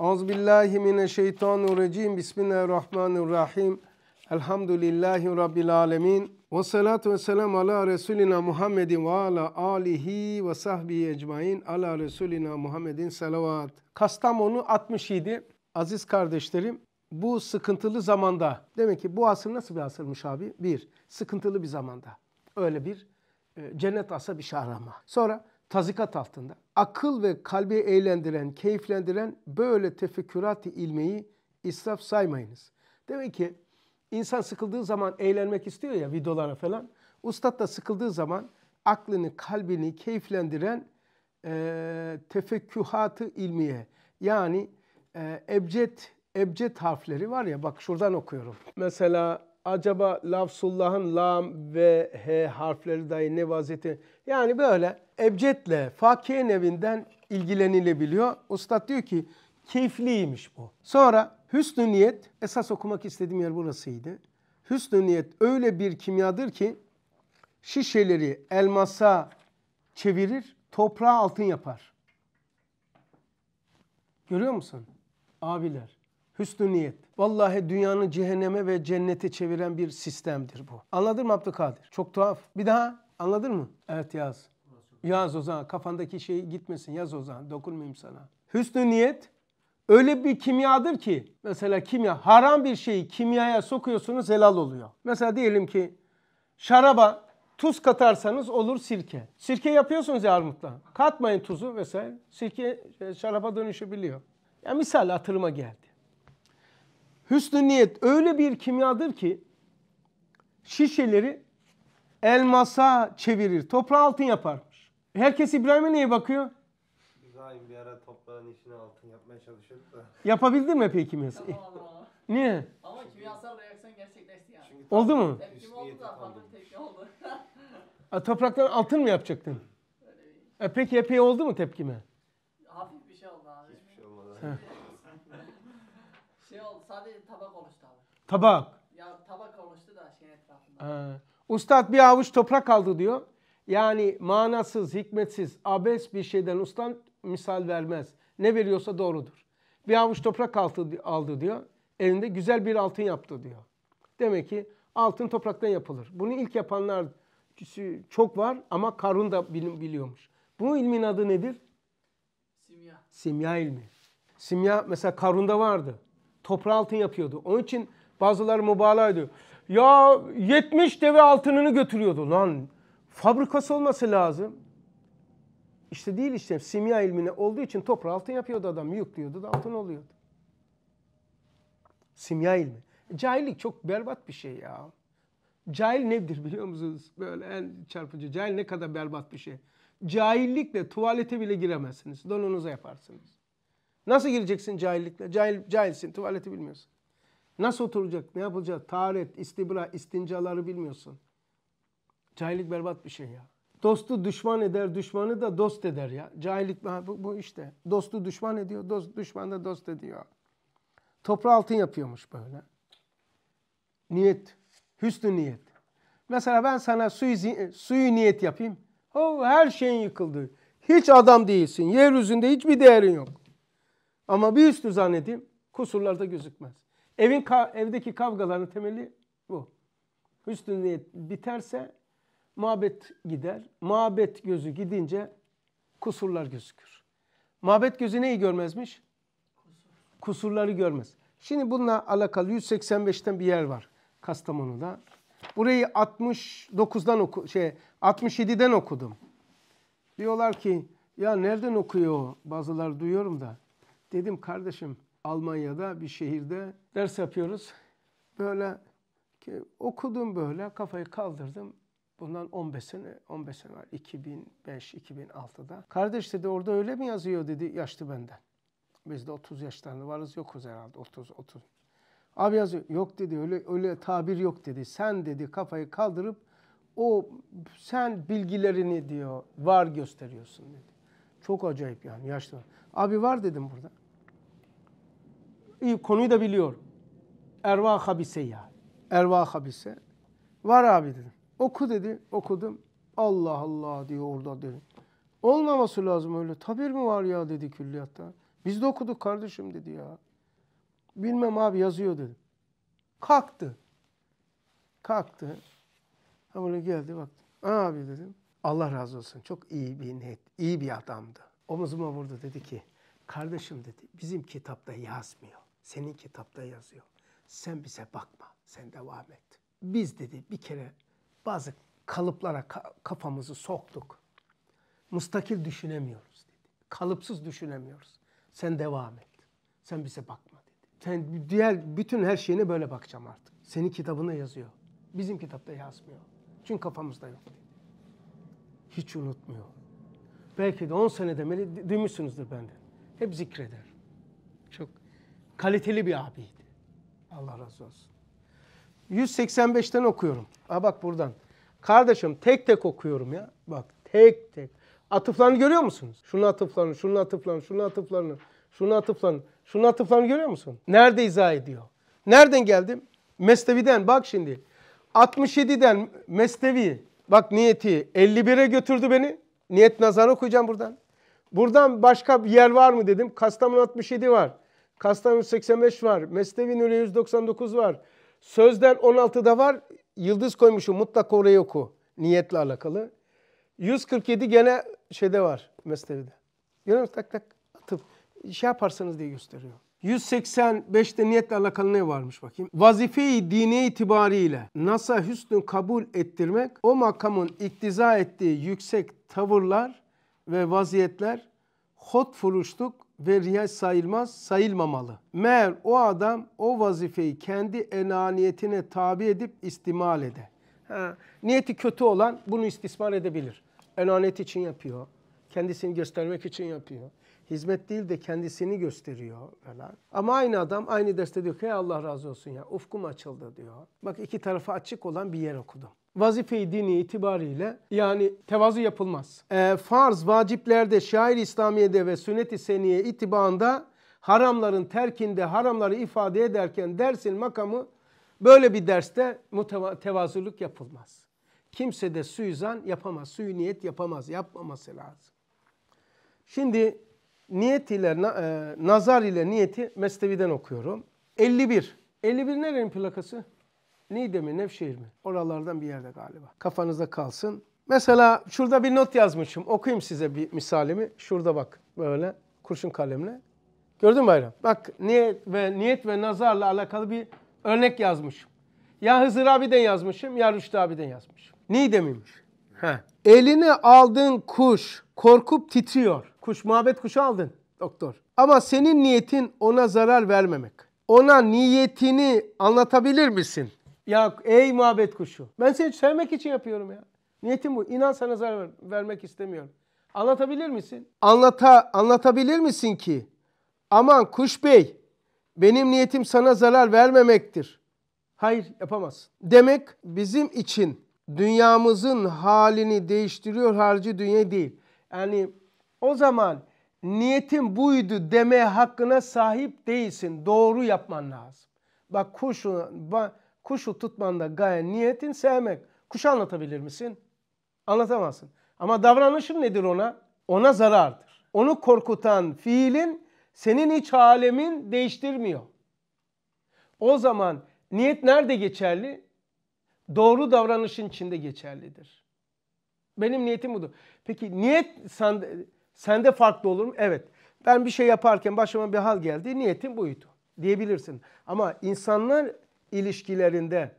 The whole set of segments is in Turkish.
Euzubillahimineşşeytanirracim. Bismillahirrahmanirrahim. Elhamdülillahi Rabbil alemin. Ve salatu ve selam ala Resulina Muhammedin ve ala alihi ve sahbihi ecmain. Ala Resulina Muhammedin salavat. Kastamonu 67. Aziz kardeşlerim bu sıkıntılı zamanda, demek ki bu asır nasıl bir asırmış abi? Bir, sıkıntılı bir zamanda. Öyle bir e, cennet asa bir şahrama. Sonra tazikat altında. Akıl ve kalbi eğlendiren, keyiflendiren böyle tefekkürati ilmeyi israf saymayınız. Demek ki insan sıkıldığı zaman eğlenmek istiyor ya videolara falan. Ustad da sıkıldığı zaman aklını, kalbini keyiflendiren e, tefekkühatı ilmiye. Yani e, ebced, ebced harfleri var ya bak şuradan okuyorum. Mesela acaba lafzullahın lam ve he harfleri dahi ne vaziyeti? Yani böyle ebcetle fakihin evinden ilgilenilebiliyor. Ustad diyor ki keyifliymiş bu. Sonra hüsnü niyet esas okumak istediğim yer burasıydı. Hüsnü niyet öyle bir kimyadır ki şişeleri elmasa çevirir, toprağa altın yapar. Görüyor musun? Abiler, hüsnü niyet. Vallahi dünyanın cehenneme ve cennete çeviren bir sistemdir bu. Anladın mı Abdülkadir? Çok tuhaf. Bir daha anladın mı? Evet yaz. Yaz o zaman. Kafandaki şey gitmesin. Yaz o zaman. Dokunmayayım sana. Hüsnü niyet öyle bir kimyadır ki mesela kimya haram bir şeyi kimyaya sokuyorsunuz helal oluyor. Mesela diyelim ki şaraba tuz katarsanız olur sirke. Sirke yapıyorsunuz ya armutla. Katmayın tuzu vesaire. Sirke e, şaraba dönüşebiliyor. Ya misal hatırıma geldi. Hüsnü niyet öyle bir kimyadır ki şişeleri elmasa çevirir. Toprağı altın yaparmış. Herkes İbrahim'e niye bakıyor? İbrahim bir ara toprağın içine altın yapmaya çalışıyordu da. Yapabildin mi peki mesela? Niye? Ama kimyasal reaksiyon gerçekleşti yani. oldu mu? Tepkim oldu da oldu. A, topraktan altın mı yapacaktın? Öyle e, peki epey oldu mu tepkime? Hafif bir şey oldu abi. Hiçbir şey olmadı. Tabak. Ya tabak oluştu da şey etrafında. Ha. Ustad bir avuç toprak aldı diyor. Yani manasız, hikmetsiz, abes bir şeyden ustan misal vermez. Ne veriyorsa doğrudur. Bir avuç toprak altı, aldı diyor. Elinde güzel bir altın yaptı diyor. Demek ki altın topraktan yapılır. Bunu ilk yapanlar çok var ama Karun da biliyormuş. Bu ilmin adı nedir? Simya. Simya ilmi. Simya mesela Karun'da vardı. Toprağı altın yapıyordu. Onun için Bazıları mübalağa ediyor. Ya 70 deve altınını götürüyordu lan. Fabrikası olması lazım. İşte değil işte simya ilmine olduğu için toprağı altın yapıyordu adam. Yüklüyordu da altın oluyordu. Simya ilmi. Cahillik çok berbat bir şey ya. Cahil nedir biliyor musunuz? Böyle en çarpıcı. Cahil ne kadar berbat bir şey. Cahillikle tuvalete bile giremezsiniz. Donunuza yaparsınız. Nasıl gireceksin cahillikle? Cahil, cahilsin, tuvaleti bilmiyorsun. Nasıl oturacak? Ne yapılacak? Taharet, istibra, istincaları bilmiyorsun. Cahillik berbat bir şey ya. Dostu düşman eder, düşmanı da dost eder ya. Cahillik bu, bu işte. Dostu düşman ediyor, dost, düşman da dost ediyor. Toprağı altın yapıyormuş böyle. Niyet, hüsnü niyet. Mesela ben sana suyu, suyu niyet yapayım. Oh, her şeyin yıkıldı. Hiç adam değilsin. Yeryüzünde hiçbir değerin yok. Ama bir üstü zannedeyim kusurlarda gözükmez. Evin evdeki kavgaların temeli bu. Hüsnü niyet biterse muhabbet gider. Muhabbet gözü gidince kusurlar gözükür. Muhabbet gözü neyi görmezmiş? Kusurları görmez. Şimdi bununla alakalı 185'ten bir yer var Kastamonu'da. Burayı 69'dan oku şey 67'den okudum. Diyorlar ki ya nereden okuyor bazıları duyuyorum da. Dedim kardeşim Almanya'da bir şehirde ders yapıyoruz. Böyle ki okudum böyle kafayı kaldırdım. Bundan 15 sene, 15 sene var. 2005-2006'da. Kardeş dedi orada öyle mi yazıyor dedi yaşlı benden. Biz de 30 yaşlarında varız yokuz herhalde 30 30. Abi yazıyor yok dedi öyle öyle tabir yok dedi. Sen dedi kafayı kaldırıp o sen bilgilerini diyor var gösteriyorsun dedi. Çok acayip yani yaşlı. Abi var dedim burada konuyu da biliyor. Erva habise ya. Erva habise. Var abi dedim. Oku dedi. Okudum. Allah Allah diyor orada dedim. Olmaması lazım öyle. Tabir mi var ya dedi külliyatta. Biz de okuduk kardeşim dedi ya. Bilmem abi yazıyor dedim. Kalktı. Kalktı. Ha böyle geldi baktı. Abi dedim. Allah razı olsun. Çok iyi bir net, iyi bir adamdı. Omuzuma vurdu dedi ki kardeşim dedi bizim kitapta yazmıyor. Senin kitapta yazıyor. Sen bize bakma. Sen devam et. Biz dedi bir kere bazı kalıplara kafamızı soktuk. Mustakil düşünemiyoruz dedi. Kalıpsız düşünemiyoruz. Sen devam et. Sen bize bakma dedi. Sen diğer bütün her şeyine böyle bakacağım artık. Senin kitabına yazıyor. Bizim kitapta yazmıyor. Çünkü kafamızda yok dedi. Hiç unutmuyor. Belki de 10 sene demeli duymuşsunuzdur benden. Hep zikreder kaliteli bir abiydi. Allah razı olsun. 185'ten okuyorum. Ha bak buradan. Kardeşim tek tek okuyorum ya. Bak tek tek. Atıflarını görüyor musunuz? Şunun atıflarını, şunun atıflarını, şunun atıflarını, şunun atıflarını, şunun atıflarını görüyor musun? Nerede izah ediyor? Nereden geldim? Mesnevi'den bak şimdi. 67'den Mesnevi bak niyeti 51'e götürdü beni. Niyet nazarı okuyacağım buradan. Buradan başka bir yer var mı dedim. Kastamonu 67 var. Kastan 185 var. Mesnevi Nure 199 var. Sözler 16'da var. Yıldız koymuşum mutlaka orayı oku. Niyetle alakalı. 147 gene şeyde var Mesnevi'de. Görüyor Tak tak atıp şey yaparsanız diye gösteriyor. 185'te niyetle alakalı ne varmış bakayım? Vazifeyi i dine itibariyle nasa hüsnün kabul ettirmek o makamın iktiza ettiği yüksek tavırlar ve vaziyetler hot furuşluk ve riya sayılmaz, sayılmamalı. Meğer o adam o vazifeyi kendi enaniyetine tabi edip istimal ede. Ha, niyeti kötü olan bunu istismar edebilir. Enaniyet için yapıyor. Kendisini göstermek için yapıyor. Hizmet değil de kendisini gösteriyor falan. Ama aynı adam aynı derste diyor ki Allah razı olsun ya ufkum açıldı diyor. Bak iki tarafı açık olan bir yer okudum vazife-i dini itibariyle yani tevazu yapılmaz. E, farz vaciplerde, şair İslamiye'de ve sünnet-i seniye itibanda haramların terkinde haramları ifade ederken dersin makamı böyle bir derste tevazuluk yapılmaz. Kimse de suizan yapamaz, suyu niyet yapamaz, yapmaması lazım. Şimdi niyet ile e, nazar ile niyeti Mesnevi'den okuyorum. 51. 51 nerenin plakası? Niğde mi Nevşehir mi? Oralardan bir yerde galiba. kafanızda kalsın. Mesela şurada bir not yazmışım. Okuyayım size bir misalimi. Şurada bak böyle kurşun kalemle. Gördün mü Bayram? Bak niyet ve niyet ve nazarla alakalı bir örnek yazmışım. Ya Hızır abiden yazmışım ya Rüştü abiden yazmışım. Niğde miymiş? Heh. elini aldığın kuş korkup titriyor. Kuş muhabbet kuşu aldın doktor. Ama senin niyetin ona zarar vermemek. Ona niyetini anlatabilir misin? Ya ey muhabbet kuşu. Ben seni sevmek için yapıyorum ya. Niyetim bu. İnan sana zarar vermek istemiyorum. Anlatabilir misin? Anlata, anlatabilir misin ki? Aman kuş bey, benim niyetim sana zarar vermemektir. Hayır yapamaz. Demek bizim için dünyamızın halini değiştiriyor harcı dünya değil. Yani o zaman niyetim buydu deme hakkına sahip değilsin. Doğru yapman lazım. Bak kuşun, bak, Kuşu tutmanda gaye niyetin sevmek. Kuşu anlatabilir misin? Anlatamazsın. Ama davranışın nedir ona? Ona zarardır. Onu korkutan fiilin senin iç alemin değiştirmiyor. O zaman niyet nerede geçerli? Doğru davranışın içinde geçerlidir. Benim niyetim budur. Peki niyet sende, sende farklı olur mu? Evet. Ben bir şey yaparken başıma bir hal geldi. Niyetim buydu diyebilirsin. Ama insanlar ilişkilerinde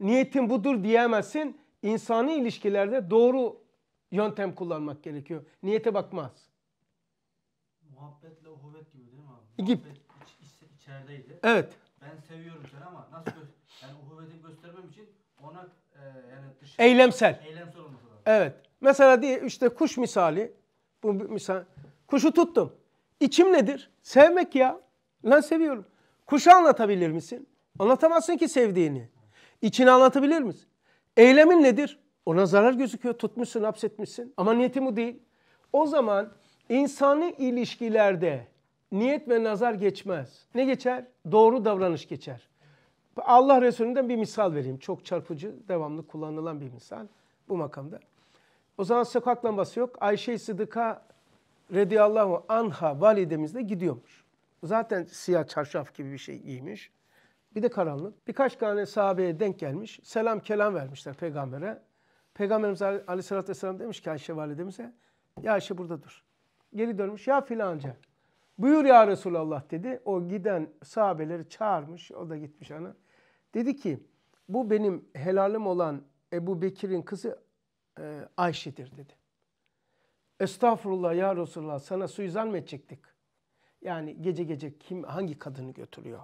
niyetin budur diyemezsin. İnsani ilişkilerde doğru yöntem kullanmak gerekiyor. Niyete bakmaz. Muhabbetle uhuvvet gibi değil mi abi? E, gibi. Iç, iç, içerideydi. Evet. Ben seviyorum seni ama nasıl gö- yani uhuvveti göstermem için ona e, yani dışarı, eylemsel. Eylemsel olması lazım. Evet. Mesela diye işte kuş misali bu misal kuşu tuttum. İçim nedir? Sevmek ya. Lan seviyorum. Kuşu anlatabilir misin? Anlatamazsın ki sevdiğini. İçini anlatabilir misin? Eylemin nedir? Ona zarar gözüküyor. Tutmuşsun, hapsetmişsin. Ama niyetin bu değil. O zaman insani ilişkilerde niyet ve nazar geçmez. Ne geçer? Doğru davranış geçer. Allah Resulü'nden bir misal vereyim. Çok çarpıcı, devamlı kullanılan bir misal bu makamda. O zaman sokak lambası yok. Ayşe Sıdıka radıyallahu anha validemiz de gidiyormuş. Zaten siyah çarşaf gibi bir şey giymiş bir de karanlık. Birkaç tane sahabeye denk gelmiş. Selam kelam vermişler peygambere. Peygamberimiz aleyhissalatü vesselam demiş ki Ayşe validemize ya Ayşe burada dur. Geri dönmüş ya filanca. Buyur ya Resulallah dedi. O giden sahabeleri çağırmış. O da gitmiş ana. Dedi ki bu benim helalim olan Ebu Bekir'in kızı e, Ayşe'dir dedi. Estağfurullah ya Resulallah sana suizan mı edecektik? Yani gece gece kim hangi kadını götürüyor?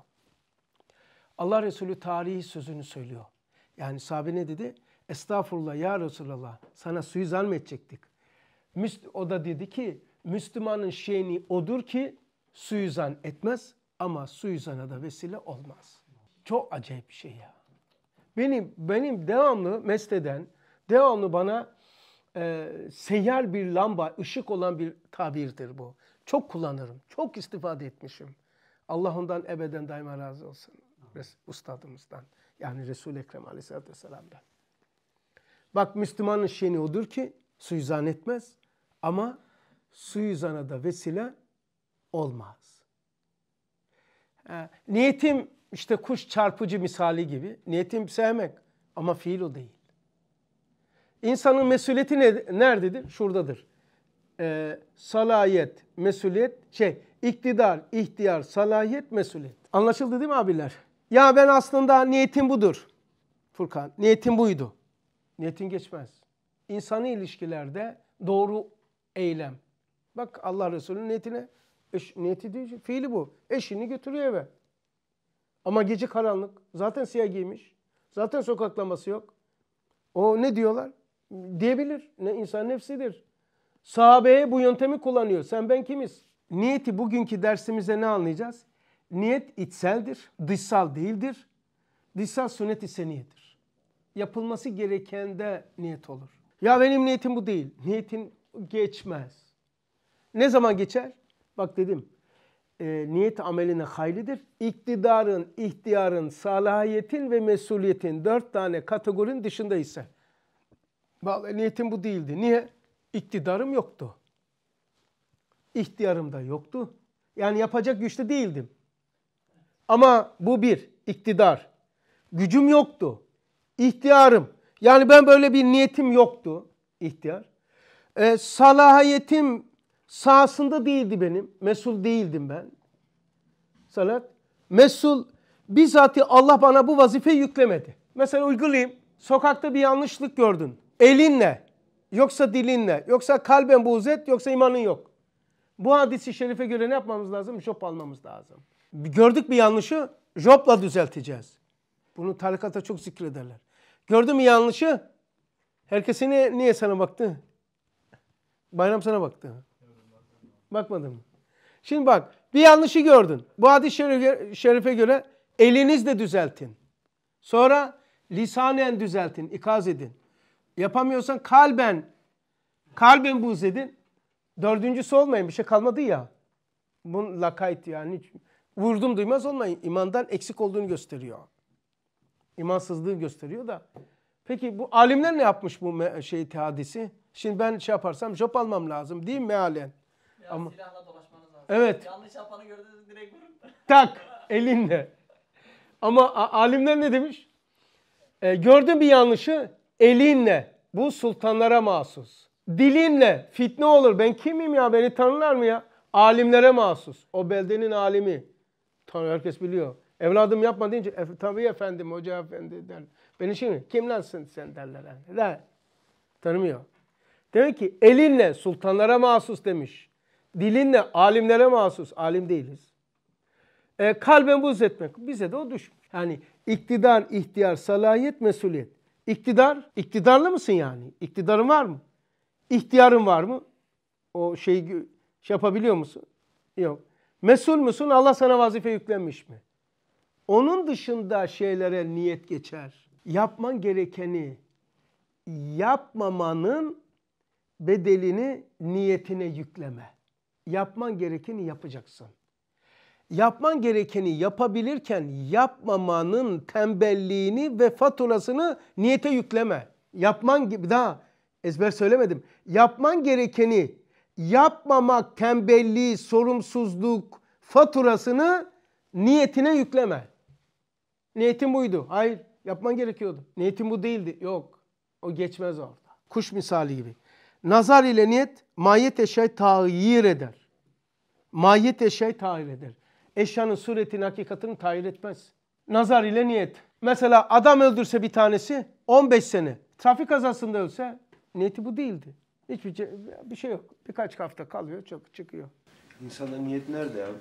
Allah Resulü tarihi sözünü söylüyor. Yani sahabe ne dedi? Estağfurullah ya Resulallah sana suizan mı edecektik? O da dedi ki Müslümanın şeyini odur ki suizan etmez ama suizana da vesile olmaz. Çok acayip bir şey ya. Benim benim devamlı mesleden, devamlı bana e, seyyar bir lamba, ışık olan bir tabirdir bu. Çok kullanırım, çok istifade etmişim. Allah ondan ebeden daima razı olsun ustadımızdan. Yani Resul-i Ekrem aleyhissalatü vesselam'dan. Bak Müslümanın şeni odur ki suizan etmez ama suizana da vesile olmaz. E, niyetim işte kuş çarpıcı misali gibi. Niyetim sevmek ama fiil o değil. İnsanın mesuliyeti ne, nerededir? Şuradadır. E, salayet, mesuliyet, şey, iktidar, ihtiyar, salahiyet, mesuliyet. Anlaşıldı değil mi abiler? Ya ben aslında niyetim budur. Furkan, niyetim buydu. Niyetin geçmez. İnsani ilişkilerde doğru eylem. Bak Allah Resulü'nün niyetine, eş, niyeti değil, fiili bu. Eşini götürüyor eve. Ama gece karanlık. Zaten siyah giymiş. Zaten sokaklaması yok. O ne diyorlar? Diyebilir. Ne insan nefsidir. Sahabeye bu yöntemi kullanıyor. Sen ben kimiz? Niyeti bugünkü dersimize ne anlayacağız? Niyet içseldir, dışsal değildir. Dışsal sünnet-i niyettir. Yapılması gereken de niyet olur. Ya benim niyetim bu değil. Niyetin geçmez. Ne zaman geçer? Bak dedim. E, niyet ameline haylidir. İktidarın, ihtiyarın, salahiyetin ve mesuliyetin dört tane kategorinin dışında ise. Vallahi niyetim bu değildi. Niye? İktidarım yoktu. İhtiyarım da yoktu. Yani yapacak güçte değildim. Ama bu bir, iktidar. Gücüm yoktu. İhtiyarım. Yani ben böyle bir niyetim yoktu. İhtiyar. E, salahiyetim sahasında değildi benim. Mesul değildim ben. Salat. Mesul bizzati Allah bana bu vazifeyi yüklemedi. Mesela uygulayayım. Sokakta bir yanlışlık gördün. Elinle, yoksa dilinle, yoksa kalben buğzet, yoksa imanın yok. Bu hadisi şerife göre ne yapmamız lazım? Şop almamız lazım. Gördük bir yanlışı Job'la düzelteceğiz. Bunu tarikata çok zikrederler. Gördü mü yanlışı? Herkesi niye, niye sana baktı? Bayram sana baktı. Bakmadın mı? Şimdi bak bir yanlışı gördün. Bu hadis-i şerife, göre elinizle düzeltin. Sonra lisanen düzeltin, ikaz edin. Yapamıyorsan kalben, kalben buğz edin. Dördüncüsü olmayın bir şey kalmadı ya. Bu lakayt yani vurdum duymaz olma imandan eksik olduğunu gösteriyor. İmansızlığı gösteriyor da. Peki bu alimler ne yapmış bu şey hadisi? Şimdi ben şey yaparsam job almam lazım değil mi mealen? Ya Ama... silahla dolaşmanız lazım. Evet. Yanlış yapanı gördünüz direkt vurun. Tak elinle. Ama alimler ne demiş? E, gördün bir yanlışı elinle. Bu sultanlara mahsus. Dilinle fitne olur. Ben kimim ya? Beni tanırlar mı ya? Alimlere mahsus. O beldenin alimi. Tanrı herkes biliyor. Evladım yapma deyince e, tabii efendim hoca efendi der. Beni şimdi şey kimlensin sen derler. Yani. De. Tanımıyor. Demek ki elinle sultanlara mahsus demiş. Dilinle alimlere mahsus. Alim değiliz. E, kalben buz etmek. Bize de o düşmüş. Yani iktidar, ihtiyar, salahiyet, mesuliyet. İktidar, iktidarlı mısın yani? İktidarın var mı? İhtiyarın var mı? O şeyi şey yapabiliyor musun? Yok. Mesul musun? Allah sana vazife yüklenmiş mi? Onun dışında şeylere niyet geçer. Yapman gerekeni yapmamanın bedelini niyetine yükleme. Yapman gerekeni yapacaksın. Yapman gerekeni yapabilirken yapmamanın tembelliğini ve faturasını niyete yükleme. Yapman gibi daha ezber söylemedim. Yapman gerekeni yapmamak tembelliği, sorumsuzluk faturasını niyetine yükleme. Niyetin buydu. Hayır yapman gerekiyordu. Niyetin bu değildi. Yok o geçmez orada. Kuş misali gibi. Nazar ile niyet mayet eşyayı tahir eder. Mayet eşyayı tahir eder. Eşyanın suretini, hakikatini tahir etmez. Nazar ile niyet. Mesela adam öldürse bir tanesi 15 sene. Trafik kazasında ölse niyeti bu değildi. Hiçbir bir şey yok. Birkaç hafta kalıyor, çok çıkıyor. İnsanda niyet nerede abi?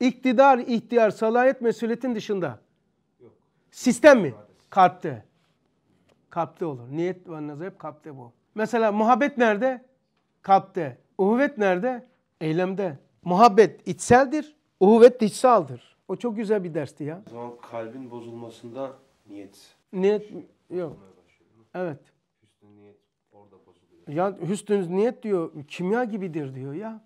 İktidar, ihtiyar, salayet, mesuliyetin dışında. Yok. Sistem mi? Kalpte. Kalpte olur. Niyet ve nazar hep kalpte bu. Mesela muhabbet nerede? Kalpte. Uhuvvet nerede? Eylemde. Muhabbet içseldir, uhuvvet dışsaldır. O çok güzel bir dersti ya. O zaman kalbin bozulmasında niyet. Niyet yok. Evet. Ya hüsnü niyet diyor kimya gibidir diyor ya.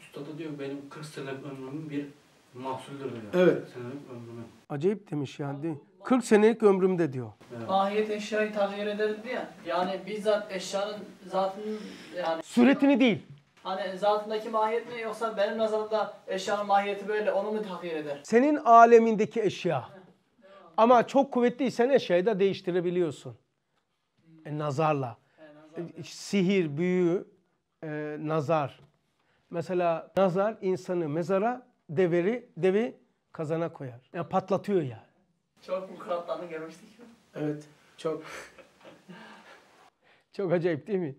Üstad diyor benim 40 senelik ömrümün bir mahsuldür diyor. Evet. Senelik ömrümün. Acayip demiş yani. 40 senelik ömrümde diyor. Evet. Mahiyet eşyayı tahir eder diyor ya. Yani bizzat eşyanın zatının yani... Suretini değil. Hani zatındaki mahiyet mi yoksa benim nazarımda eşyanın mahiyeti böyle onu mu tahir eder? Senin alemindeki eşya. Ama çok kuvvetliysen eşyayı da değiştirebiliyorsun. E, nazarla. Ee, sihir, büyü, e, nazar. Mesela nazar insanı mezara, deveri, devi kazana koyar. Yani patlatıyor yani. Çok mukratlarını görmüştük. Evet, çok. çok acayip değil mi?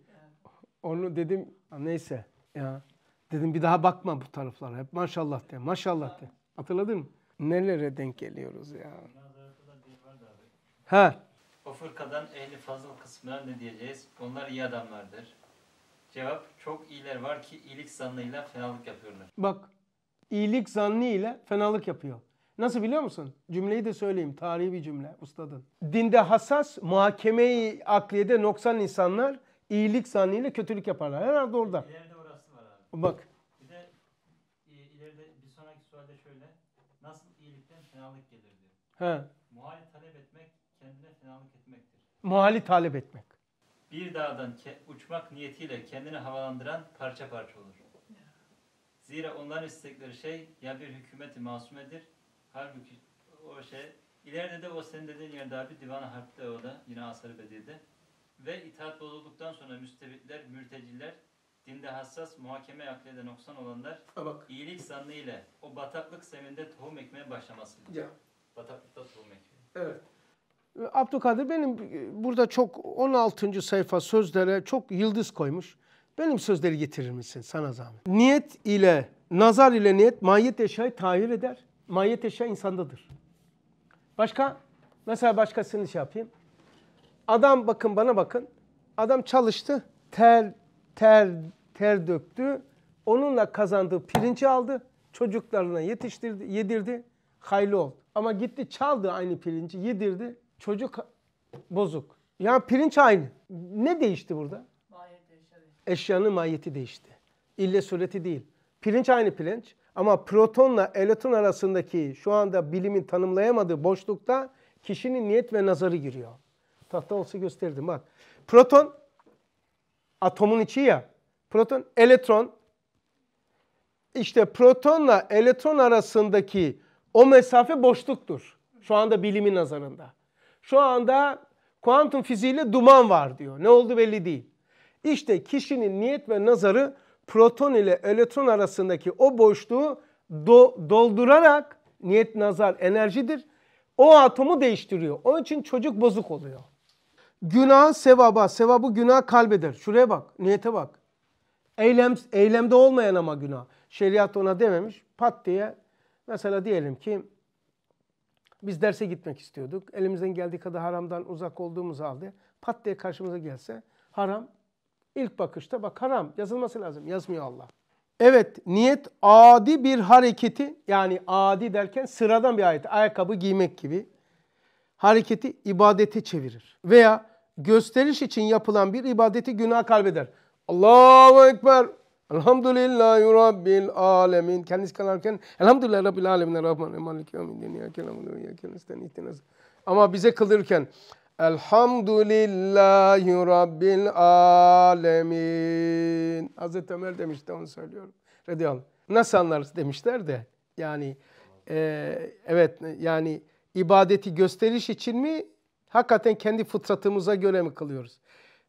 Onu dedim, neyse ya. Dedim bir daha bakma bu taraflara. Hep maşallah de, maşallah de. Hatırladın mı? Nelere denk geliyoruz ya. Ha fırkadan ehli fazıl kısmına ne diyeceğiz? Onlar iyi adamlardır. Cevap çok iyiler var ki iyilik zannıyla fenalık yapıyorlar. Bak iyilik zannı ile fenalık yapıyor. Nasıl biliyor musun? Cümleyi de söyleyeyim. Tarihi bir cümle ustadın. Dinde hassas, muhakemeyi akliyede noksan insanlar iyilik zannıyla kötülük yaparlar. Herhalde orada. İleride orası var abi. Bak. Bir de ileride bir sonraki sualde şöyle. Nasıl iyilikten fenalık gelir diyor. He etmektir. Muhali talep etmek. Bir dağdan uçmak niyetiyle kendini havalandıran parça parça olur. Zira onların istekleri şey ya bir hükümeti masumedir. Halbuki o şey ileride de o senin dediğin yerde abi divan harpte o da yine asar bediyede. Ve itaat bozulduktan sonra müstebitler, mürteciler, dinde hassas, muhakeme aklede noksan olanlar bak. iyilik zannıyla o bataklık seminde tohum ekmeye başlamasıdır. Ya. Bataklıkta tohum ekmeği. Evet. Abdülkadir benim e, burada çok 16. sayfa sözlere çok yıldız koymuş. Benim sözleri getirir misin sana zahmet? Niyet ile, nazar ile niyet mahiyet eşyayı tahir eder. Mahiyet eşya insandadır. Başka? Mesela başkasını şey yapayım. Adam bakın bana bakın. Adam çalıştı. Ter, ter, ter döktü. Onunla kazandığı pirinci aldı. Çocuklarına yetiştirdi, yedirdi. Hayli oldu. Ama gitti çaldı aynı pirinci, yedirdi Çocuk bozuk. Ya pirinç aynı. Ne değişti burada? Eşyanın mahiyeti değişti. İlle sureti değil. Pirinç aynı pirinç ama protonla elektron arasındaki şu anda bilimin tanımlayamadığı boşlukta kişinin niyet ve nazarı giriyor. Tahta olsa gösterdim bak. Proton atomun içi ya. Proton, elektron. İşte protonla elektron arasındaki o mesafe boşluktur. Şu anda bilimin nazarında. Şu anda kuantum fiziğiyle duman var diyor. Ne oldu belli değil. İşte kişinin niyet ve nazarı proton ile elektron arasındaki o boşluğu do doldurarak niyet nazar enerjidir. O atomu değiştiriyor. Onun için çocuk bozuk oluyor. Günah sevaba, sevabı günah kalbedir. Şuraya bak, niyete bak. Eylem, eylemde olmayan ama günah. Şeriat ona dememiş. Pat diye mesela diyelim ki biz derse gitmek istiyorduk. Elimizden geldiği kadar haramdan uzak olduğumuz halde pat diye karşımıza gelse haram ilk bakışta bak haram yazılması lazım. Yazmıyor Allah. Evet niyet adi bir hareketi yani adi derken sıradan bir ayet ayakkabı giymek gibi hareketi ibadete çevirir. Veya gösteriş için yapılan bir ibadeti günah kalbeder. Allahu Ekber Elhamdülillahi Rabbil Alemin. Kendisi kalarken Elhamdülillahi Rabbil Alemin. Rahman Malik Yamin. Dünya kelamını ya kendisinden ihtinaz. Ama bize kılırken Elhamdülillahi Rabbil Alemin. Hazreti Ömer demişti onu söylüyorum. Radiyallahu Nasıl anlarız demişler de. Yani e, evet yani ibadeti gösteriş için mi hakikaten kendi fıtratımıza göre mi kılıyoruz?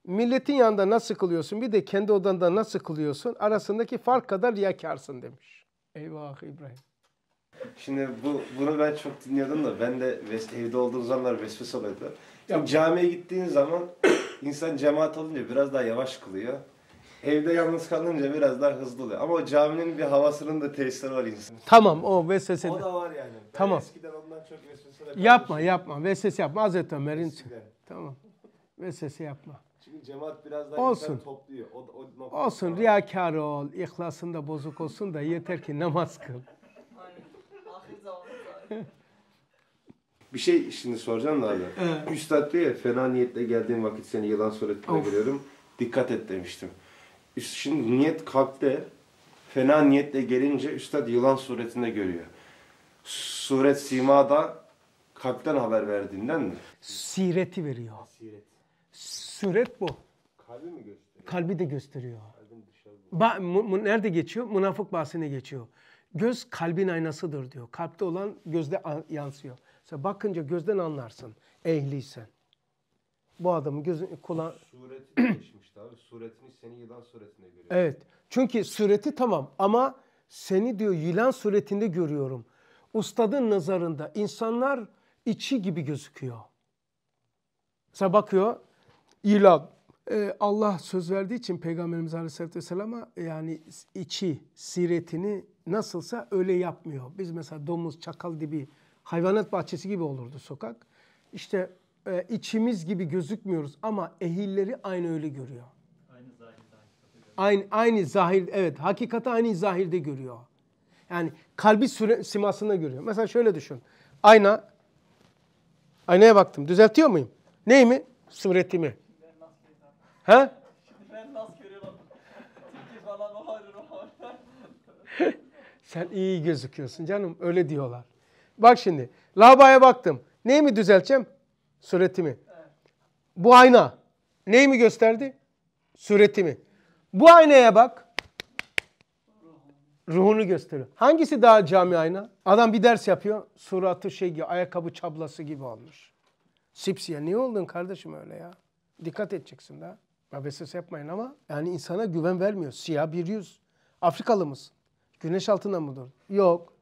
milletin yanında nasıl kılıyorsun bir de kendi odanda nasıl kılıyorsun arasındaki fark kadar riyakarsın demiş. Eyvah İbrahim. Şimdi bu bunu ben çok dinliyordum da ben de evde olduğum zamanlar vesvese oluyordu. Şimdi camiye gittiğin zaman insan cemaat olunca biraz daha yavaş kılıyor. Evde yalnız kalınca biraz daha hızlı oluyor. Ama o caminin bir havasının da tesiri var insanın. Tamam o vesvese. O da var yani. Ben tamam. Eskiden ondan çok vesvese. Yapma yapma vesvese yapma. Hazreti Ömer'in. Tamam. Vesvese yapma. Çünkü cemaat biraz daha olsun. topluyor. O, o noktada. olsun riyakar ol, ihlasın da bozuk olsun da yeter ki namaz kıl. Bir şey şimdi soracağım da abi. Evet. Üstad diyor ya fena niyetle geldiğim vakit seni yılan suretine görüyorum. Dikkat et demiştim. Şimdi niyet kalpte fena niyetle gelince üstad yılan suretinde görüyor. Suret simada kalpten haber verdiğinden mi? Sireti veriyor. Siret. Suret bu. Kalbi mi gösteriyor? Kalbi de gösteriyor. Ba nerede geçiyor? Münafık bahsine geçiyor. Göz kalbin aynasıdır diyor. Kalpte olan gözde yansıyor. Sen bakınca gözden anlarsın ehliysen. Bu adamın gözün kulağı... Sureti değişmiş abi. Suretini seni yılan suretinde görüyorum. Evet. Çünkü sureti tamam ama seni diyor yılan suretinde görüyorum. Ustadın nazarında insanlar içi gibi gözüküyor. Mesela bakıyor ilan. Ee, Allah söz verdiği için Peygamberimiz Aleyhisselatü Vesselam'a yani içi, siretini nasılsa öyle yapmıyor. Biz mesela domuz, çakal gibi hayvanat bahçesi gibi olurdu sokak. İşte e, içimiz gibi gözükmüyoruz ama ehilleri aynı öyle görüyor. Aynı zahir, aynı, zahir evet hakikati aynı zahirde görüyor. Yani kalbi süre, simasında görüyor. Mesela şöyle düşün. Ayna aynaya baktım. Düzeltiyor muyum? Neyimi? Suretimi. He? Ben nasıl görüyorum? Tilki falan o halde Sen iyi gözüküyorsun canım. Öyle diyorlar. Bak şimdi. Labaya baktım. Neyi mi düzelteceğim? Suretimi. Bu ayna. Neyi mi gösterdi? Suretimi. Bu aynaya bak. Ruhunu gösteriyor. Hangisi daha cami ayna? Adam bir ders yapıyor. Suratı şey gibi, ayakkabı çablası gibi olmuş. Sipsiye. Niye oldun kardeşim öyle ya? Dikkat edeceksin daha. Ya vesvese yapmayın ama yani insana güven vermiyor. Siyah bir yüz. Afrikalı mısın? Güneş altında mı dur? Yok.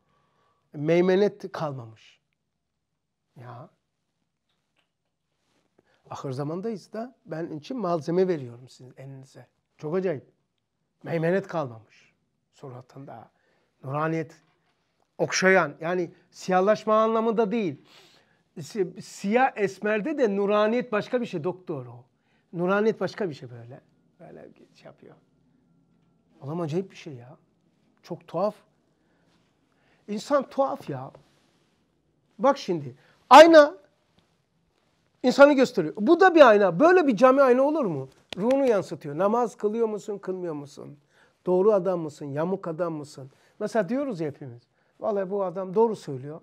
Meymenet kalmamış. Ya. Ahır zamandayız da ben için malzeme veriyorum sizin elinize. Çok acayip. Meymenet kalmamış. da Nuraniyet okşayan yani siyahlaşma anlamında değil. Siyah esmerde de nuraniyet başka bir şey doktor o. Nuraniyet başka bir şey böyle. Böyle şey yapıyor. Adam acayip bir şey ya. Çok tuhaf. İnsan tuhaf ya. Bak şimdi. Ayna insanı gösteriyor. Bu da bir ayna. Böyle bir cami ayna olur mu? Ruhunu yansıtıyor. Namaz kılıyor musun, kılmıyor musun? Doğru adam mısın, yamuk adam mısın? Mesela diyoruz ya hepimiz. Vallahi bu adam doğru söylüyor.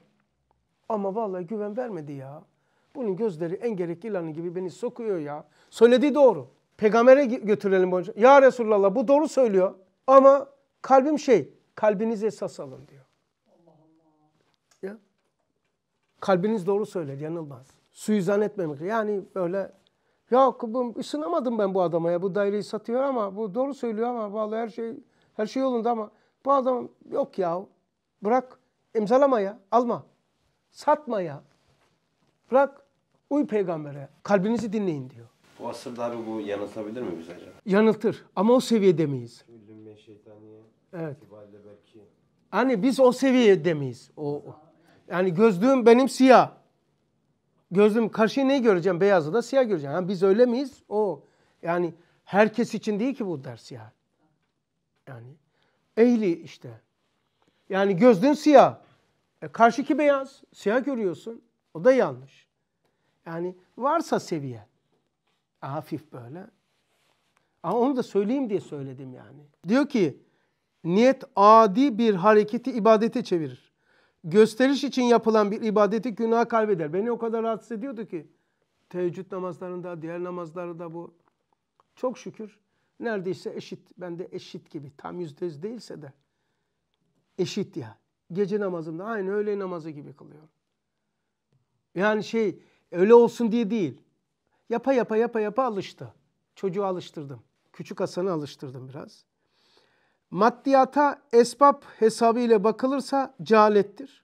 Ama vallahi güven vermedi ya. Bunun gözleri en gerekli ilanı gibi beni sokuyor ya. Söylediği doğru. Peygamber'e götürelim boncuğu. Ya Resulallah bu doğru söylüyor. Ama kalbim şey, kalbinizi esas alın diyor. Ya. Kalbiniz doğru söyler, yanılmaz. Suizan etmemek. Yani böyle ya bu, ısınamadım ben bu adama ya. Bu daireyi satıyor ama bu doğru söylüyor ama vallahi her şey her şey yolunda ama bu adam yok ya. Bırak imzalama ya. Alma. Satma ya. Bırak. Uy peygambere. Kalbinizi dinleyin diyor. Bu asırda abi bu yanıltabilir mi biz acaba? Yanıltır ama o seviyede miyiz? Evet. Hani biz o seviyede miyiz? O, o. Yani gözlüğüm benim siyah. Gözlüğüm karşıya ne göreceğim? Beyazı da siyah göreceğim. Yani biz öyle miyiz? O. Yani herkes için değil ki bu ders ya. Yani ehli işte. Yani gözlüğün siyah. E karşıki beyaz. Siyah görüyorsun. O da yanlış. Yani varsa seviye. Hafif böyle. Ama onu da söyleyeyim diye söyledim yani. Diyor ki niyet adi bir hareketi ibadete çevirir. Gösteriş için yapılan bir ibadeti günaha kaybeder. Beni o kadar rahatsız ediyordu ki teheccüd namazlarında, diğer namazlarda bu. Çok şükür neredeyse eşit. Ben de eşit gibi. Tam yüzde yüz değilse de eşit ya. Gece namazımda aynı öğle namazı gibi kılıyorum. Yani şey Öyle olsun diye değil. Yapa yapa yapa yapa alıştı. Çocuğu alıştırdım. Küçük Hasan'ı alıştırdım biraz. Maddiyata esbab hesabı ile bakılırsa cehalettir.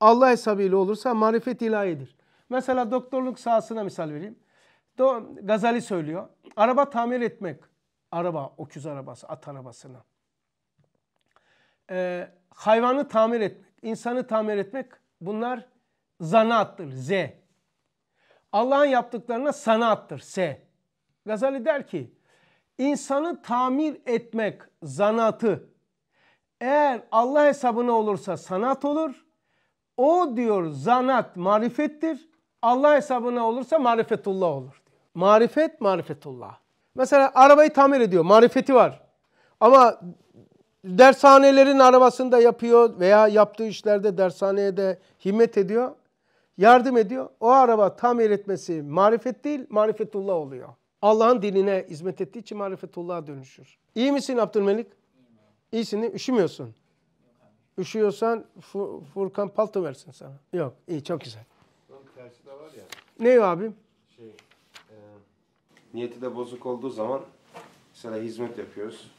Allah hesabı ile olursa marifet ilahidir. Mesela doktorluk sahasına misal vereyim. Do Gazali söylüyor. Araba tamir etmek. Araba, öküz arabası, at arabasını. Ee, hayvanı tamir etmek, insanı tamir etmek bunlar zanaattır. Z. Allah'ın yaptıklarına sanattır. S. Gazali der ki insanı tamir etmek zanatı eğer Allah hesabına olursa sanat olur. O diyor zanat marifettir. Allah hesabına olursa marifetullah olur. Diyor. Marifet marifetullah. Mesela arabayı tamir ediyor. Marifeti var. Ama dershanelerin arabasında yapıyor veya yaptığı işlerde dershaneye de himmet ediyor yardım ediyor. O araba tamir etmesi marifet değil, marifetullah oluyor. Allah'ın dinine hizmet ettiği için marifetullah'a dönüşür. İyi misin Abdülmelik? İyisin değil Üşümüyorsun. Üşüyorsan Fur Furkan palto versin sana. Yok iyi çok güzel. Ne var ya. Ne abim? Şey, e, niyeti de bozuk olduğu zaman mesela hizmet yapıyoruz.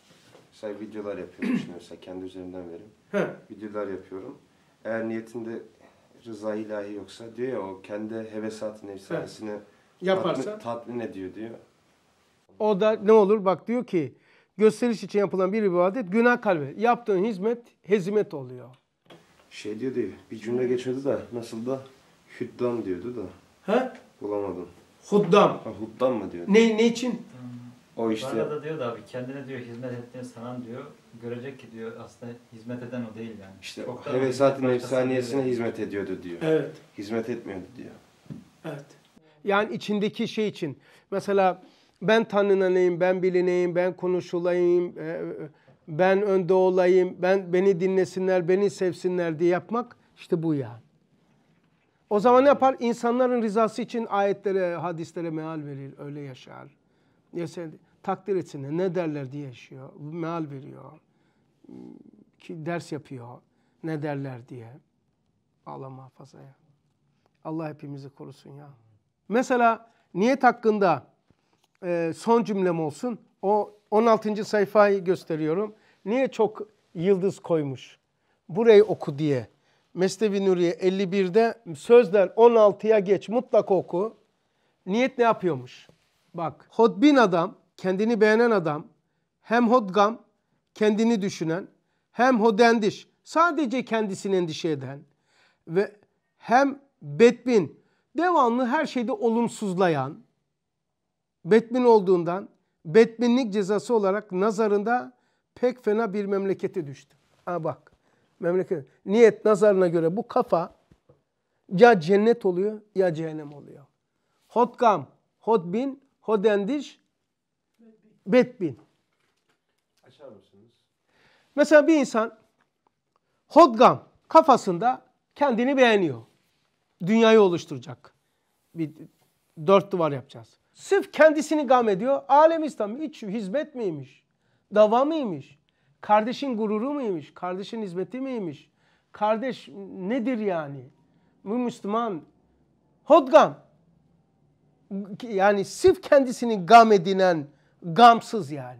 Mesela videolar yapıyorum şimdi mesela kendi üzerimden verim. Videolar yapıyorum. Eğer niyetinde rıza ilahi yoksa diyor ya o kendi hevesat nefsanesini evet. Yaparsa, tatmin, tatmin ediyor diyor. O da ne olur bak diyor ki gösteriş için yapılan bir ibadet günah kalbi. Yaptığın hizmet hezimet oluyor. Şey diyor diyor bir cümle geçiyordu da nasıl da hüddam diyordu da. He? Bulamadım. Huddam. Ha, huddam mı diyor? Ne, ne için? Hmm. O işte. Orada da diyor da abi kendine diyor hizmet ettiğin sanan diyor görecek ki diyor aslında hizmet eden o değil yani. İşte Çok hevesatın efsaniyesine hizmet ediyordu diyor. Evet. Hizmet etmiyordu diyor. Evet. Yani içindeki şey için. Mesela ben tanınanayım, ben bilineyim, ben konuşulayım, e, ben önde olayım, ben beni dinlesinler, beni sevsinler diye yapmak işte bu yani. O zaman ne yapar? İnsanların rızası için ayetlere, hadislere meal verir, öyle yaşar. Ya sen? takdir etsinler. Ne derler diye yaşıyor. Meal veriyor. Ki ders yapıyor. Ne derler diye. Allah muhafaza ya. Allah hepimizi korusun ya. Mesela niyet hakkında e, son cümlem olsun. O 16. sayfayı gösteriyorum. Niye çok yıldız koymuş? Burayı oku diye. Mesnevi Nuriye 51'de sözler 16'ya geç mutlaka oku. Niyet ne yapıyormuş? Bak hodbin adam kendini beğenen adam, hem hodgam, kendini düşünen, hem hodendiş, sadece kendisini endişe eden ve hem betbin, devamlı her şeyde olumsuzlayan, betbin olduğundan betbinlik cezası olarak nazarında pek fena bir memlekete düştü. Ha bak, memleket, niyet nazarına göre bu kafa ya cennet oluyor ya cehennem oluyor. Hodgam, hodbin, hodendiş, bedbin. Açar mısınız? Mesela bir insan hodgam kafasında kendini beğeniyor. Dünyayı oluşturacak. Bir dört duvar yapacağız. Sırf kendisini gam ediyor. Alem İslam hiç hizmet miymiş? Dava mıymış? Kardeşin gururu muymuş? Kardeşin hizmeti miymiş? Kardeş nedir yani? Bu Müslüman hodgam. Yani sırf kendisini gam edinen gamsız yani.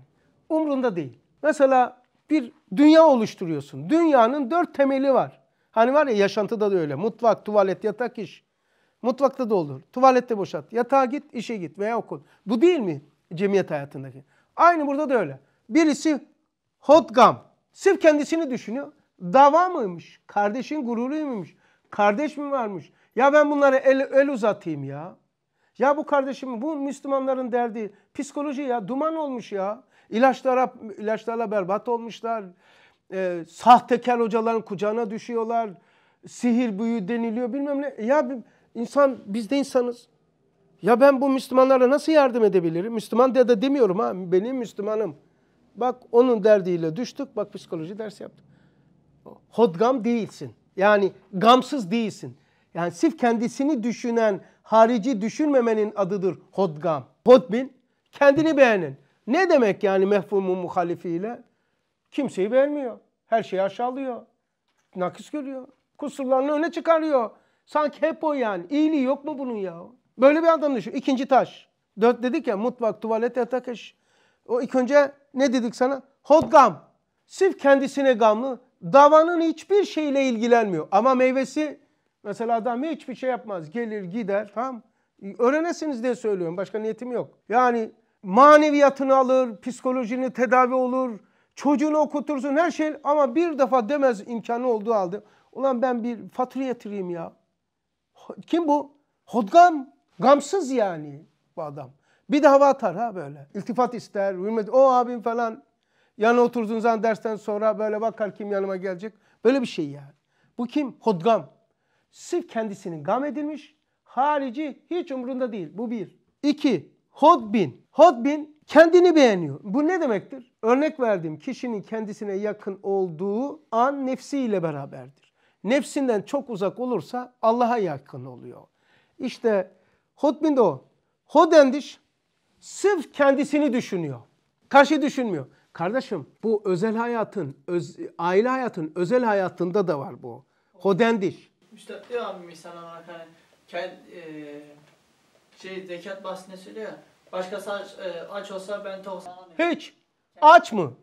Umrunda değil. Mesela bir dünya oluşturuyorsun. Dünyanın dört temeli var. Hani var ya yaşantıda da öyle. Mutfak, tuvalet, yatak, iş. Mutfakta da olur. Tuvalette boşalt. Yatağa git, işe git veya okul. Bu değil mi cemiyet hayatındaki? Aynı burada da öyle. Birisi hot gam. Sırf kendisini düşünüyor. Dava mıymış? Kardeşin gururuymuş? Kardeş mi varmış? Ya ben bunları el, el uzatayım ya. Ya bu kardeşim bu Müslümanların derdi psikoloji ya duman olmuş ya. İlaçlara, ilaçlarla berbat olmuşlar. E, sahtekar hocaların kucağına düşüyorlar. Sihir büyü deniliyor bilmem ne. Ya insan biz de insanız. Ya ben bu Müslümanlara nasıl yardım edebilirim? Müslüman diye de demiyorum ha. Benim Müslümanım. Bak onun derdiyle düştük. Bak psikoloji dersi yaptık. Hodgam değilsin. Yani gamsız değilsin. Yani sif kendisini düşünen harici düşünmemenin adıdır hodgam. Hodbin kendini beğenin. Ne demek yani mefhumu muhalifiyle? Kimseyi beğenmiyor. Her şeyi aşağılıyor. Nakis görüyor. Kusurlarını öne çıkarıyor. Sanki hep o yani. İyiliği yok mu bunun ya? Böyle bir adam düşün. İkinci taş. Dört dedik ya mutfak, tuvalet, yatak eş. O ilk önce ne dedik sana? Hodgam. Sırf kendisine gamlı. Davanın hiçbir şeyle ilgilenmiyor. Ama meyvesi Mesela adam hiçbir şey yapmaz. Gelir gider tamam Öğrenesiniz diye söylüyorum. Başka niyetim yok. Yani maneviyatını alır, psikolojini tedavi olur. Çocuğunu okutursun her şey ama bir defa demez imkanı olduğu halde. Ulan ben bir fatura yatırayım ya. Kim bu? Hodgam. Gamsız yani bu adam. Bir de hava atar ha böyle. İltifat ister, hürmet. O abim falan. Yanına oturduğun zaman dersten sonra böyle bakar kim yanıma gelecek. Böyle bir şey yani. Bu kim? Hodgam sırf kendisinin gam edilmiş. Harici hiç umurunda değil. Bu bir. İki, hodbin. Hodbin kendini beğeniyor. Bu ne demektir? Örnek verdiğim kişinin kendisine yakın olduğu an nefsiyle beraberdir. Nefsinden çok uzak olursa Allah'a yakın oluyor. İşte hodbin de o. Hodendiş sırf kendisini düşünüyor. Karşı düşünmüyor. Kardeşim bu özel hayatın, öz, aile hayatın, özel hayatında da var bu. Hodendiş. Üstad diyor abi misal olarak hani kend e, şey zekat bahsinde söylüyor. Başkası aç, e, aç olsa ben tok Hiç. Aç mı?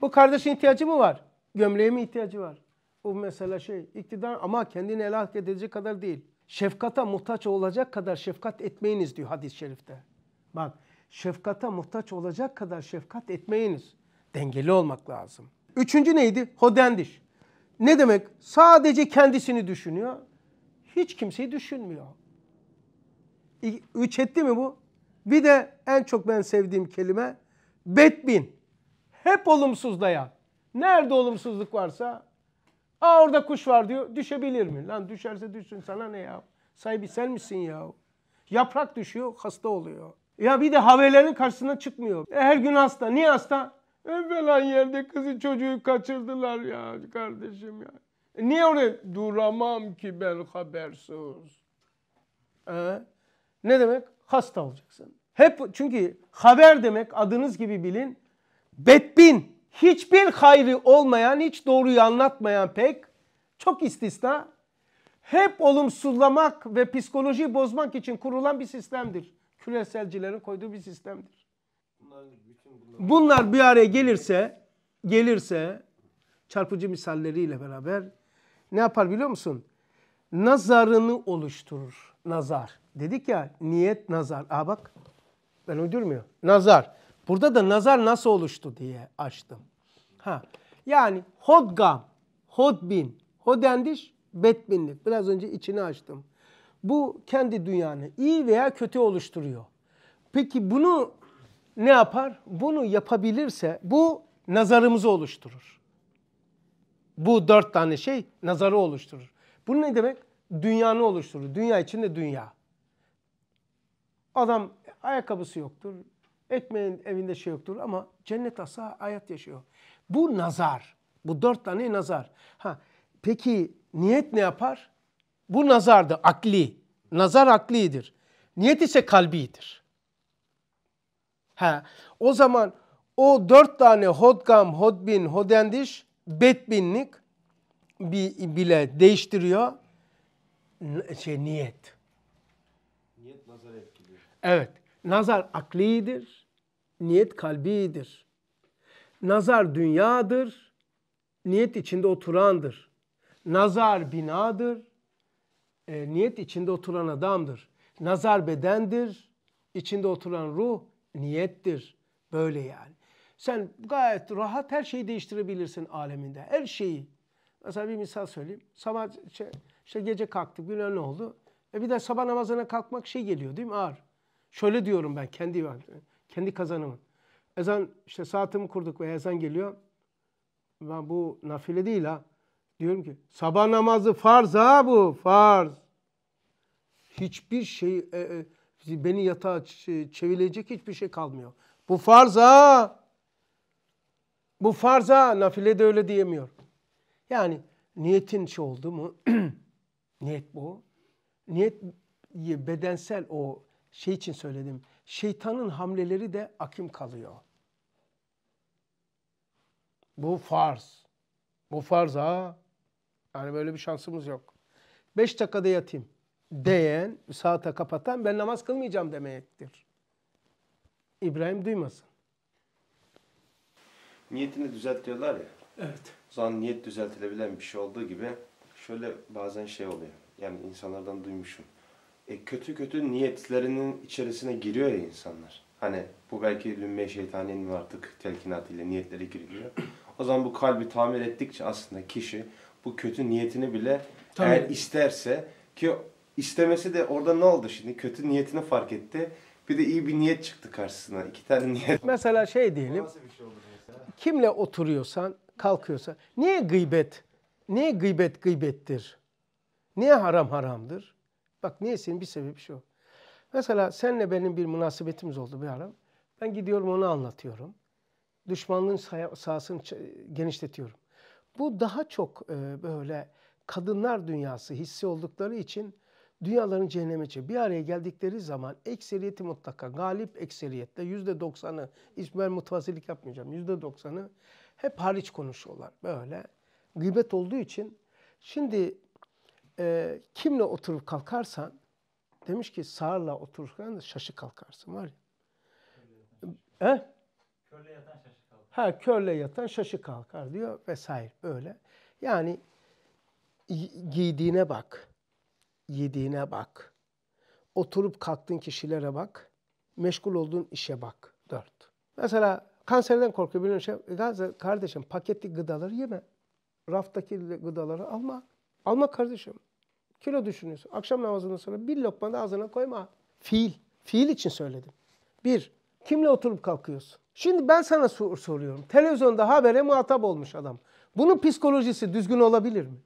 Bu kardeşin ihtiyacı mı var? Gömleğe mi ihtiyacı var? Bu mesela şey iktidar ama kendini helak edecek kadar değil. Şefkata muhtaç olacak kadar şefkat etmeyiniz diyor hadis-i şerifte. Bak şefkata muhtaç olacak kadar şefkat etmeyiniz. Dengeli olmak lazım. Üçüncü neydi? Hodendiş. Ne demek? Sadece kendisini düşünüyor. Hiç kimseyi düşünmüyor. Üç etti mi bu? Bir de en çok ben sevdiğim kelime bedbin. Hep olumsuzlayan. Nerede olumsuzluk varsa aa orada kuş var diyor. Düşebilir mi? Lan düşerse düşsün sana ne ya? Sahibi sen misin ya? Yaprak düşüyor hasta oluyor. Ya bir de haberlerin karşısına çıkmıyor. E, her gün hasta. Niye hasta? Evvelen yerde kızı çocuğu kaçırdılar ya kardeşim ya. E, niye oraya duramam ki ben habersiz? Ee, ne demek? Hasta olacaksın. Hep çünkü haber demek adınız gibi bilin. Bedbin, hiçbir hayrı olmayan, hiç doğruyu anlatmayan pek çok istisna. Hep olumsuzlamak ve psikolojiyi bozmak için kurulan bir sistemdir. Küreselcilerin koyduğu bir sistemdir. Bunlar Bunlar bir araya gelirse, gelirse çarpıcı misalleriyle beraber ne yapar biliyor musun? Nazarını oluşturur. Nazar. Dedik ya niyet nazar. Aa bak ben uydurmuyor. Nazar. Burada da nazar nasıl oluştu diye açtım. Ha. Yani hodgam, hodbin, hodendiş, betbinlik. Biraz önce içini açtım. Bu kendi dünyanı iyi veya kötü oluşturuyor. Peki bunu ne yapar? Bunu yapabilirse bu nazarımızı oluşturur. Bu dört tane şey nazarı oluşturur. Bu ne demek? Dünyanı oluşturur. Dünya içinde dünya. Adam ayakkabısı yoktur. Ekmeğin evinde şey yoktur ama cennet asa hayat yaşıyor. Bu nazar. Bu dört tane nazar. Ha, peki niyet ne yapar? Bu nazardı akli. Nazar aklidir. Niyet ise kalbidir. Ha. O zaman o dört tane hodgam, hodbin, hodendiş betbinlik bile değiştiriyor şey niyet. Niyet nazar etkiliyor. Evet. Nazar aklidir, niyet kalbidir. Nazar dünyadır, niyet içinde oturandır. Nazar binadır, e, niyet içinde oturan adamdır. Nazar bedendir, içinde oturan ruh niyettir. Böyle yani. Sen gayet rahat her şeyi değiştirebilirsin aleminde. Her şeyi. Mesela bir misal söyleyeyim. Sabah şey, işte gece kalktık bilmem ne oldu. E bir de sabah namazına kalkmak şey geliyor değil mi? Ağır. Şöyle diyorum ben kendi kendi kazanımım Ezan işte saatimi kurduk ve ezan geliyor. Ben bu nafile değil ha. Diyorum ki sabah namazı farz ha bu farz. Hiçbir şey e, e, Beni yatağa şey, çevirecek hiçbir şey kalmıyor. Bu farza. Bu farza. Nafile de öyle diyemiyor. Yani niyetin şey oldu mu? niyet bu. Niyet bedensel o şey için söyledim. Şeytanın hamleleri de akim kalıyor. Bu farz. Bu farz ha. Yani böyle bir şansımız yok. Beş dakikada yatayım değen, saate kapatan ben namaz kılmayacağım demektir. İbrahim duymasın. Niyetini düzeltiyorlar ya. Evet. O zaman niyet düzeltilebilen bir şey olduğu gibi şöyle bazen şey oluyor. Yani insanlardan duymuşum. E, kötü kötü niyetlerinin içerisine giriyor ya insanlar. Hani bu belki lümme şeytaninin artık telkinatıyla niyetlere giriliyor. O zaman bu kalbi tamir ettikçe aslında kişi bu kötü niyetini bile tamir. eğer isterse ki istemesi de orada ne oldu şimdi? Kötü niyetini fark etti. Bir de iyi bir niyet çıktı karşısına. İki tane niyet. Mesela şey diyelim. Şey Kimle oturuyorsan, kalkıyorsan. Niye gıybet? Niye gıybet gıybettir? Niye haram haramdır? Bak niyesinin bir sebebi şu. Mesela senle benim bir münasebetimiz oldu bir ara. Ben gidiyorum onu anlatıyorum. Düşmanlığın sahasını genişletiyorum. Bu daha çok böyle kadınlar dünyası hissi oldukları için dünyaların cehenneme için bir araya geldikleri zaman ekseriyeti mutlaka galip ekseriyette yüzde doksanı İsmail mutvasilik yapmayacağım yüzde doksanı hep hariç konuşuyorlar böyle. Gıybet olduğu için şimdi e, kimle oturup kalkarsan demiş ki sağırla otururken de şaşı kalkarsın var ya. Körle yatan, körle yatan şaşı kalkar. Ha körle yatan şaşı kalkar diyor vesaire böyle. Yani giydiğine bak yediğine bak. Oturup kalktığın kişilere bak. Meşgul olduğun işe bak. Dört. Mesela kanserden korkuyor. Bilmiyorum şey. Kardeşim paketli gıdaları yeme. Raftaki gıdaları alma. Alma kardeşim. Kilo düşünüyorsun. Akşam namazından sonra bir lokma da ağzına koyma. Fiil. Fiil için söyledim. Bir. Kimle oturup kalkıyorsun? Şimdi ben sana sor soruyorum. Televizyonda habere muhatap olmuş adam. Bunun psikolojisi düzgün olabilir mi?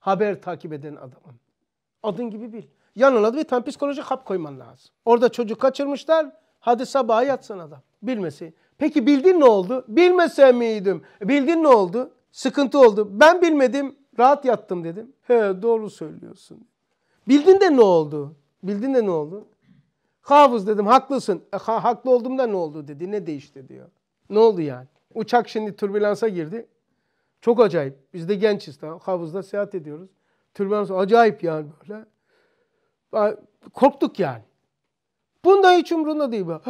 Haber takip eden adamın. Adın gibi bil. Yanına da bir tane psikolojik hap koyman lazım. Orada çocuk kaçırmışlar. Hadi sabaha yatsın adam. Bilmesi. Peki bildin ne oldu? Bilmese miydim? Bildin ne oldu? Sıkıntı oldu. Ben bilmedim. Rahat yattım dedim. He doğru söylüyorsun. Bildin de ne oldu? Bildin de ne oldu? Havuz dedim haklısın. E, ha, haklı olduğumda ne oldu dedi. Ne değişti diyor. Ne oldu yani? Uçak şimdi türbülansa girdi. Çok acayip. Biz de gençiz. Tamam. Havuzda seyahat ediyoruz. Türbülans acayip yani böyle. korktuk yani. Bunda hiç umrunda değil bu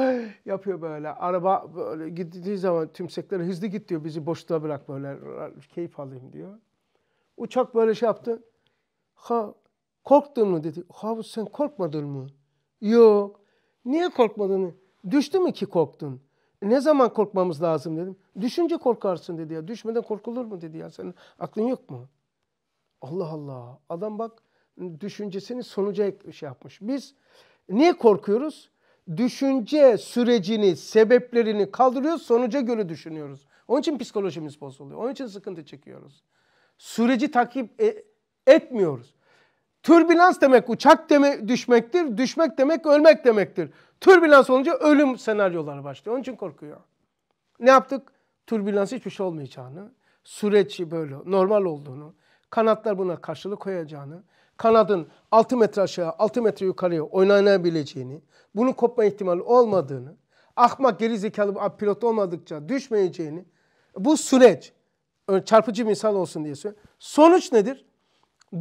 yapıyor böyle. Araba böyle gittiği zaman tümsekleri hızlı git diyor. Bizi boşluğa bırak böyle. Keyif alayım diyor. Uçak böyle şey yaptı. Ha korktun mu dedi. Ha sen korkmadın mı? Yok. Niye korkmadın Düştü mü ki korktun? Ne zaman korkmamız lazım dedim. Düşünce korkarsın dedi ya. Düşmeden korkulur mu dedi ya. Senin aklın yok mu? Allah Allah. Adam bak düşüncesini sonuca şey yapmış. Biz niye korkuyoruz? Düşünce sürecini, sebeplerini kaldırıyoruz, sonuca göre düşünüyoruz. Onun için psikolojimiz bozuluyor. Onun için sıkıntı çekiyoruz. Süreci takip e etmiyoruz. Türbülans demek uçak deme düşmektir. Düşmek demek ölmek demektir. Türbülans olunca ölüm senaryoları başlıyor. Onun için korkuyor. Ne yaptık? Türbülans hiçbir şey olmayacağını, süreci böyle normal olduğunu, kanatlar buna karşılık koyacağını, kanadın 6 metre aşağı 6 metre yukarıya oynanabileceğini, bunu kopma ihtimali olmadığını, akmak geri zekalı pilot olmadıkça düşmeyeceğini, bu süreç çarpıcı bir misal olsun diye söylüyorum. Sonuç nedir?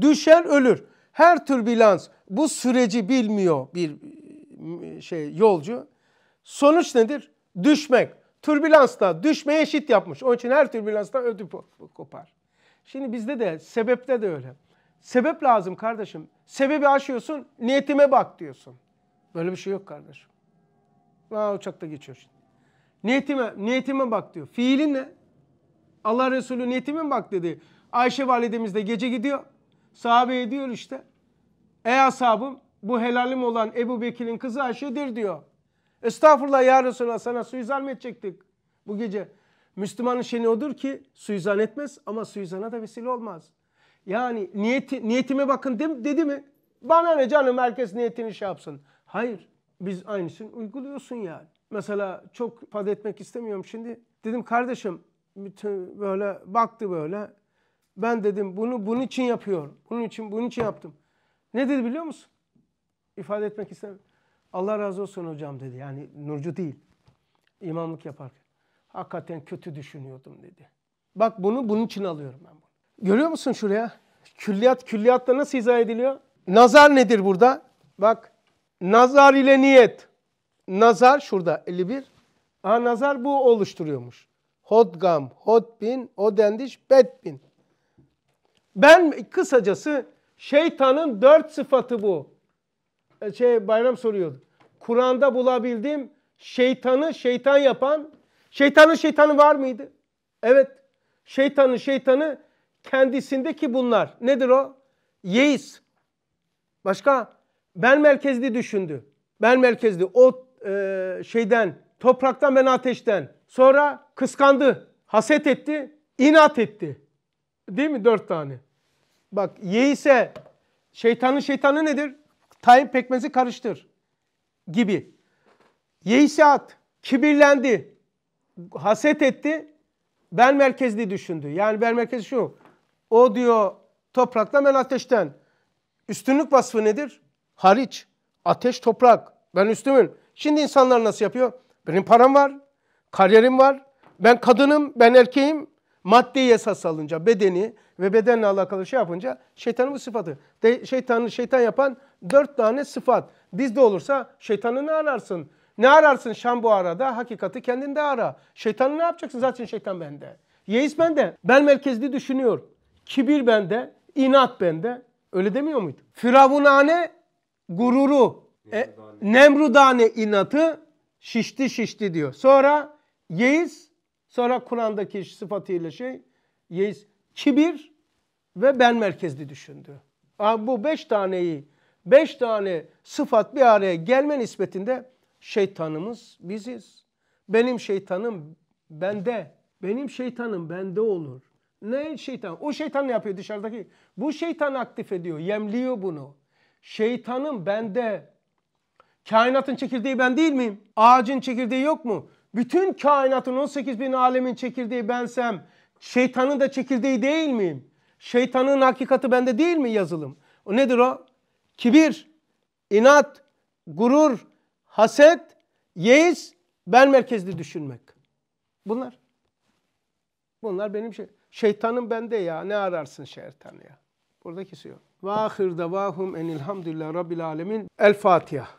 Düşer ölür. Her tür bilans bu süreci bilmiyor bir ıı, şey yolcu. Sonuç nedir? Düşmek. Türbülansta düşmeye eşit yapmış. Onun için her türbülansta ödü kopar. Şimdi bizde de sebepte de öyle. Sebep lazım kardeşim. Sebebi aşıyorsun, niyetime bak diyorsun. Böyle bir şey yok kardeşim. Aa, uçakta geçiyor şimdi. Niyetime, niyetime bak diyor. Fiilin ne? Allah Resulü niyetime bak dedi. Ayşe validemiz de gece gidiyor. Sahabe diyor işte. Ey ashabım bu helalim olan Ebu Bekir'in kızı Ayşe'dir diyor. Estağfurullah ya Resulallah sana suizal mi edecektik bu gece? Müslümanın şeni odur ki suizan etmez ama suizana da vesile olmaz. Yani niyeti, niyetime bakın de, dedi mi? Bana ne canım herkes niyetini şey yapsın. Hayır biz aynısını uyguluyorsun yani. Mesela çok ifade etmek istemiyorum şimdi. Dedim kardeşim bütün böyle baktı böyle. Ben dedim bunu bunun için yapıyorum. Bunun için bunun için yaptım. Ne dedi biliyor musun? İfade etmek istemiyorum. Allah razı olsun hocam dedi. Yani nurcu değil. İmamlık yaparken. Hakikaten kötü düşünüyordum dedi. Bak bunu bunun için alıyorum ben bunu. Görüyor musun şuraya? Külliyat külliyatta nasıl izah ediliyor? Nazar nedir burada? Bak nazar ile niyet. Nazar şurada 51. Aha nazar bu oluşturuyormuş. Hodgam, hodbin, odendiş, bedbin. Ben kısacası şeytanın dört sıfatı bu. E, şey bayram soruyordu. Kur'an'da bulabildiğim şeytanı şeytan yapan Şeytanın şeytanı var mıydı? Evet. Şeytanın şeytanı kendisindeki bunlar. Nedir o? Yeis. Başka? Ben merkezli düşündü. Ben merkezli. O e, şeyden, topraktan ben ateşten. Sonra kıskandı. Haset etti. inat etti. Değil mi? Dört tane. Bak yeise şeytanın şeytanı nedir? Tayin pekmezi karıştır gibi. Yeise at. Kibirlendi haset etti. Ben merkezli düşündü. Yani ben merkezi şu. O diyor toprakla ben ateşten. Üstünlük vasfı nedir? Hariç. Ateş toprak. Ben üstümün. Şimdi insanlar nasıl yapıyor? Benim param var. Kariyerim var. Ben kadınım. Ben erkeğim. Maddeyi esas alınca bedeni ve bedenle alakalı şey yapınca şeytanın bu sıfatı. De, şeytanı şeytan yapan dört tane sıfat. Bizde olursa şeytanı ne ararsın? Ne ararsın şan bu arada? Hakikati kendinde ara. Şeytanı ne yapacaksın? Zaten şeytan bende. Yeis bende. Ben merkezli düşünüyor. Kibir bende. inat bende. Öyle demiyor muydu? Firavunane gururu. Nemrudane. E, Nemrudane inatı şişti şişti diyor. Sonra yeis. Sonra Kur'an'daki sıfatıyla şey. Yeis. Kibir ve ben merkezli düşündü. Abi bu beş taneyi, beş tane sıfat bir araya gelme nispetinde şeytanımız biziz. Benim şeytanım bende. Benim şeytanım bende olur. Ne şeytan? O şeytan ne yapıyor dışarıdaki? Bu şeytan aktif ediyor, yemliyor bunu. Şeytanım bende. Kainatın çekirdeği ben değil miyim? Ağacın çekirdeği yok mu? Bütün kainatın 18 bin alemin çekirdeği bensem şeytanın da çekirdeği değil miyim? Şeytanın hakikati bende değil mi yazılım? O nedir o? Kibir, inat, gurur, haset, yeis, ben merkezli düşünmek. Bunlar. Bunlar benim şey. Şeytanın bende ya. Ne ararsın şeytanı ya? Burada kesiyor. Ve ahir davahum enilhamdülillah rabbil alemin. El Fatiha.